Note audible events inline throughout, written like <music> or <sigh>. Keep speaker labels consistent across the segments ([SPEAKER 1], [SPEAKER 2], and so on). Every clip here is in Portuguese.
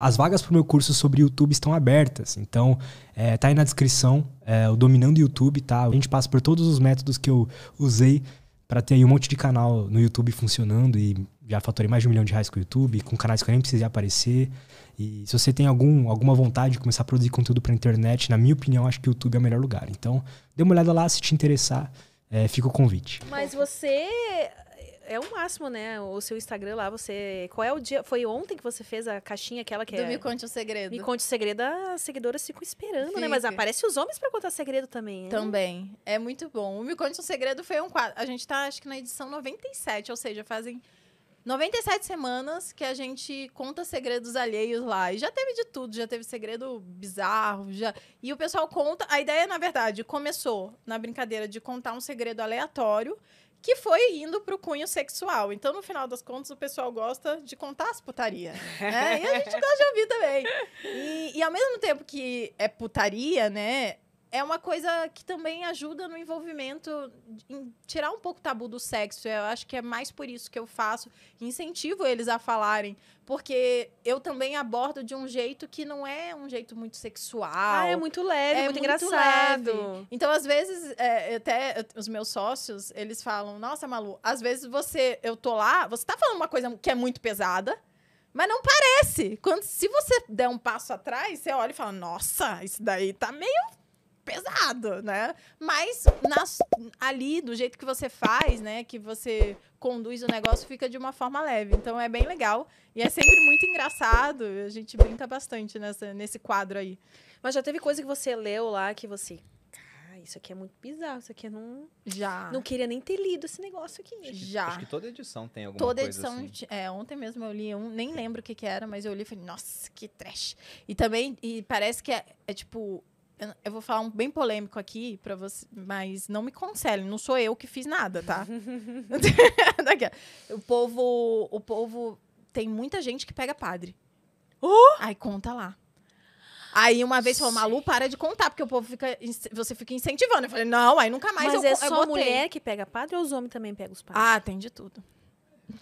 [SPEAKER 1] As vagas para o meu curso sobre YouTube estão abertas, então é, tá aí na descrição é, o Dominando YouTube, tá? A gente passa por todos os métodos que eu usei para ter aí um monte de canal no YouTube funcionando e já faturei mais de um milhão de reais com o YouTube, com canais que eu nem precisei aparecer. E se você tem algum, alguma vontade de começar a produzir conteúdo para internet, na minha opinião, acho que o YouTube é o melhor lugar. Então, dê uma olhada lá se te interessar. É, fica o convite. Mas você é o máximo, né? O seu Instagram lá, você. Qual é o dia? Foi ontem que você fez a caixinha aquela que Do é. Me Conte o Segredo. Me Conte o Segredo, as seguidoras ficam esperando, Fica. né? Mas aparece os homens para contar segredo também. Né? Também. É muito bom. O Me Conte o Segredo foi um quadro. A gente tá, acho que na edição 97, ou seja, fazem 97 semanas que a gente conta segredos alheios lá. E já teve de tudo, já teve segredo bizarro, já. E o pessoal conta. A ideia, na verdade, começou na brincadeira de contar um segredo aleatório que foi indo pro cunho sexual. Então, no final das contas, o pessoal gosta de contar as putaria. Né? E a gente gosta de ouvir também. E, e, ao mesmo tempo que é putaria, né? é uma coisa que também ajuda no envolvimento, em tirar um pouco o tabu do sexo. Eu acho que é mais por isso que eu faço, incentivo eles a falarem, porque eu também abordo de um jeito que não é um jeito muito sexual. Ah, é muito leve, é muito, muito engraçado. Leve. Então, às vezes, é, até os meus sócios, eles falam: "Nossa, Malu, às vezes você, eu tô lá, você tá falando uma coisa que é muito pesada, mas não parece. Quando se você der um passo atrás, você olha e fala: "Nossa, isso daí tá meio pesado, né? Mas nas, ali, do jeito que você faz, né? Que você conduz o negócio, fica de uma forma leve. Então é bem legal. E é sempre muito engraçado. A gente brinca bastante nessa, nesse quadro aí. Mas já teve coisa que você leu lá que você. Ah, isso aqui é muito bizarro. Isso aqui eu não. Já. Não queria nem ter lido esse negócio aqui. Já. Acho que toda edição tem alguma toda coisa. Toda edição. Assim. É, ontem mesmo eu li um, nem lembro o que, que era, mas eu li e falei, nossa, que trash. E também, e parece que é, é tipo eu, vou falar um bem polêmico aqui para você, mas não me conselhe. não sou eu que fiz nada, tá? <laughs> o povo, o povo tem muita gente que pega padre. Uh! Aí conta lá. Aí uma vez falou, Malu, para de contar, porque o povo fica. Você fica incentivando. Eu falei, não, aí nunca mais Mas eu, é só eu mulher que pega padre ou os homens também pegam os padres? Ah, tem de tudo.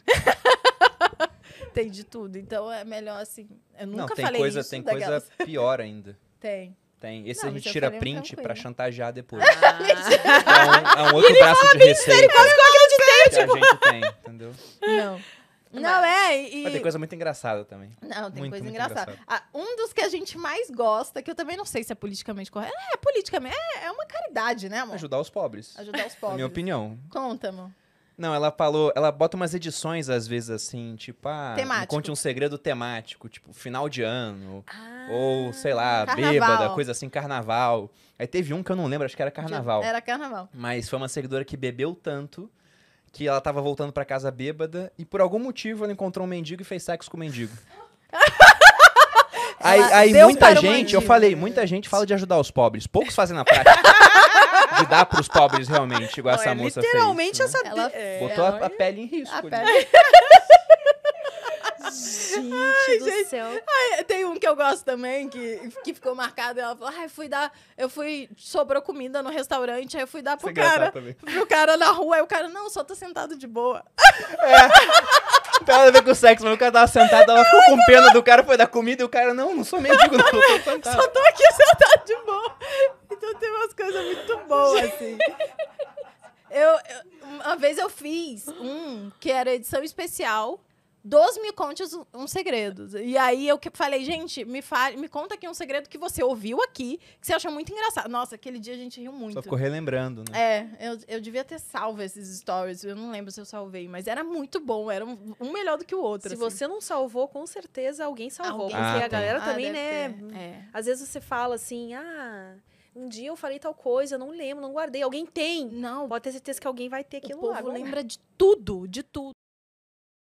[SPEAKER 1] <laughs> tem de tudo. Então é melhor assim. Eu nunca não, tem falei coisa, isso. Tem daquelas... coisa pior ainda. <laughs> Tem. Tem. Esse não, a gente tira print tranquilo. pra chantagear depois. <laughs> Ah. <laughs> É, um, é um outro braço de receita. quase que eu acreditei, tipo... Que a gente tem, entendeu? Não. Não, é. é. E... Mas tem coisa muito engraçada também. Não, tem muito, coisa muito engraçada. engraçada. Ah, um dos que a gente mais gosta, que eu também não sei se é politicamente correto. É, é politicamente. É, é uma caridade, né, amor? Ajudar os pobres. Ajudar os <laughs> é pobres. Na minha opinião. Conta, amor. Não, ela falou, ela bota umas edições às vezes assim, tipo, ah, conte um segredo temático, tipo, final de ano, ah, ou sei lá, carnaval. bêbada, coisa assim, carnaval. Aí teve um que eu não lembro, acho que era carnaval. Era carnaval. Mas foi uma seguidora que bebeu tanto que ela tava voltando para casa bêbada e por algum motivo ela encontrou um mendigo e fez sexo com o mendigo. <laughs> aí, aí muita gente, eu falei, muita gente fala de ajudar os pobres, poucos fazem na prática. <laughs> de dar pros pobres realmente, igual Não, essa é moça fez. Literalmente né? Ela é, botou ela... a, a pele em risco. A né? pele... <laughs> Gente ai, do gente. céu. Ai, tem um que eu gosto também, que, que ficou marcado. Ela falou: ai, fui dar. Eu fui. Sobrou comida no restaurante, aí eu fui dar pro Isso é cara. Pro cara na rua. Aí o cara, não, só tô sentado de boa. É. Tem nada a ver com o sexo, mas o cara tava sentado, ela ficou com pena do cara, foi dar comida, e o cara, não, não sou mendigo, não, tô sentado. Só tô aqui <laughs> sentado de boa. Então tem umas coisas muito boas, assim. Eu, eu, uma vez eu fiz um que era edição especial. 12 mil contos um segredo. E aí eu que falei, gente, me, fale, me conta aqui um segredo que você ouviu aqui, que você acha muito engraçado. Nossa, aquele dia a gente riu muito. Só ficou relembrando, né? É, eu, eu devia ter salvo esses stories. Eu não lembro se eu salvei, mas era muito bom. Era um, um melhor do que o outro. Se assim. você não salvou, com certeza alguém salvou. Alguém. Ah, porque a galera ah, também, né? É. Às vezes você fala assim, ah um dia eu falei tal coisa, não lembro, não guardei. Alguém tem? Não. Pode ter certeza que alguém vai ter aquilo o povo lá. lembra de tudo, de tudo.